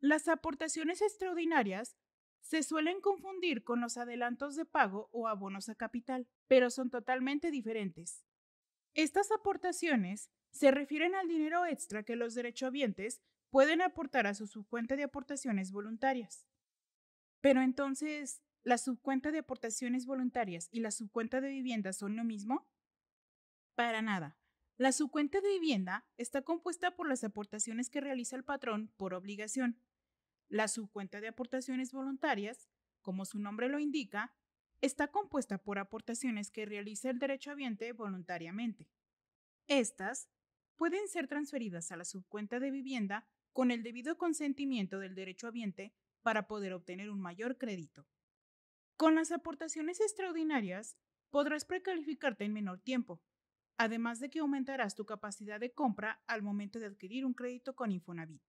Las aportaciones extraordinarias se suelen confundir con los adelantos de pago o abonos a capital, pero son totalmente diferentes. Estas aportaciones se refieren al dinero extra que los derechohabientes pueden aportar a su subcuenta de aportaciones voluntarias. Pero entonces, ¿la subcuenta de aportaciones voluntarias y la subcuenta de vivienda son lo mismo? Para nada. La subcuenta de vivienda está compuesta por las aportaciones que realiza el patrón por obligación. La subcuenta de aportaciones voluntarias, como su nombre lo indica, está compuesta por aportaciones que realiza el derecho derechohabiente voluntariamente. Estas pueden ser transferidas a la subcuenta de vivienda con el debido consentimiento del derecho derechohabiente para poder obtener un mayor crédito. Con las aportaciones extraordinarias, podrás precalificarte en menor tiempo, además de que aumentarás tu capacidad de compra al momento de adquirir un crédito con Infonavit.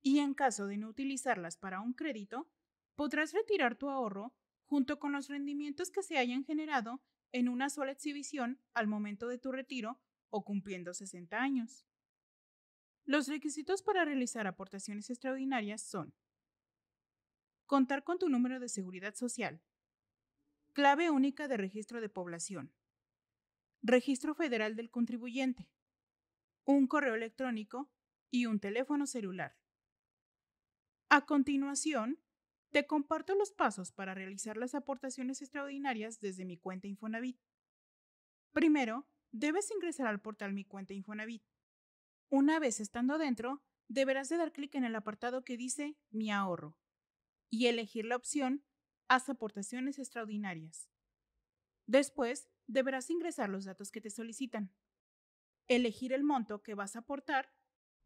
Y en caso de no utilizarlas para un crédito, podrás retirar tu ahorro junto con los rendimientos que se hayan generado en una sola exhibición al momento de tu retiro o cumpliendo 60 años. Los requisitos para realizar aportaciones extraordinarias son contar con tu número de seguridad social, clave única de registro de población, Registro Federal del Contribuyente, un correo electrónico y un teléfono celular. A continuación, te comparto los pasos para realizar las aportaciones extraordinarias desde mi cuenta Infonavit. Primero, debes ingresar al portal Mi cuenta Infonavit. Una vez estando dentro, deberás de dar clic en el apartado que dice Mi ahorro y elegir la opción Haz aportaciones extraordinarias. Después, deberás ingresar los datos que te solicitan, elegir el monto que vas a aportar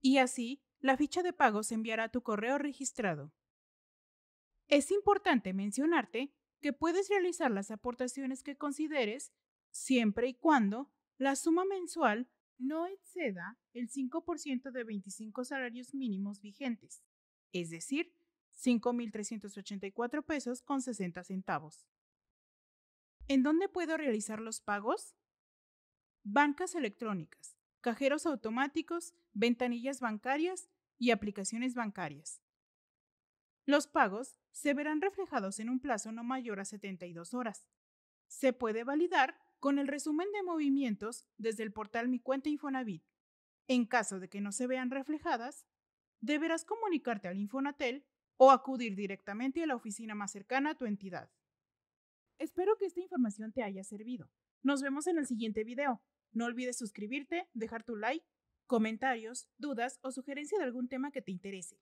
y así la ficha de pago se enviará a tu correo registrado. Es importante mencionarte que puedes realizar las aportaciones que consideres siempre y cuando la suma mensual no exceda el 5% de 25 salarios mínimos vigentes, es decir, 5.384 pesos con 60 centavos. ¿En dónde puedo realizar los pagos? Bancas electrónicas, cajeros automáticos, ventanillas bancarias y aplicaciones bancarias. Los pagos se verán reflejados en un plazo no mayor a 72 horas. Se puede validar con el resumen de movimientos desde el portal Mi Cuenta Infonavit. En caso de que no se vean reflejadas, deberás comunicarte al Infonatel o acudir directamente a la oficina más cercana a tu entidad. Espero que esta información te haya servido. Nos vemos en el siguiente video. No olvides suscribirte, dejar tu like, comentarios, dudas o sugerencia de algún tema que te interese.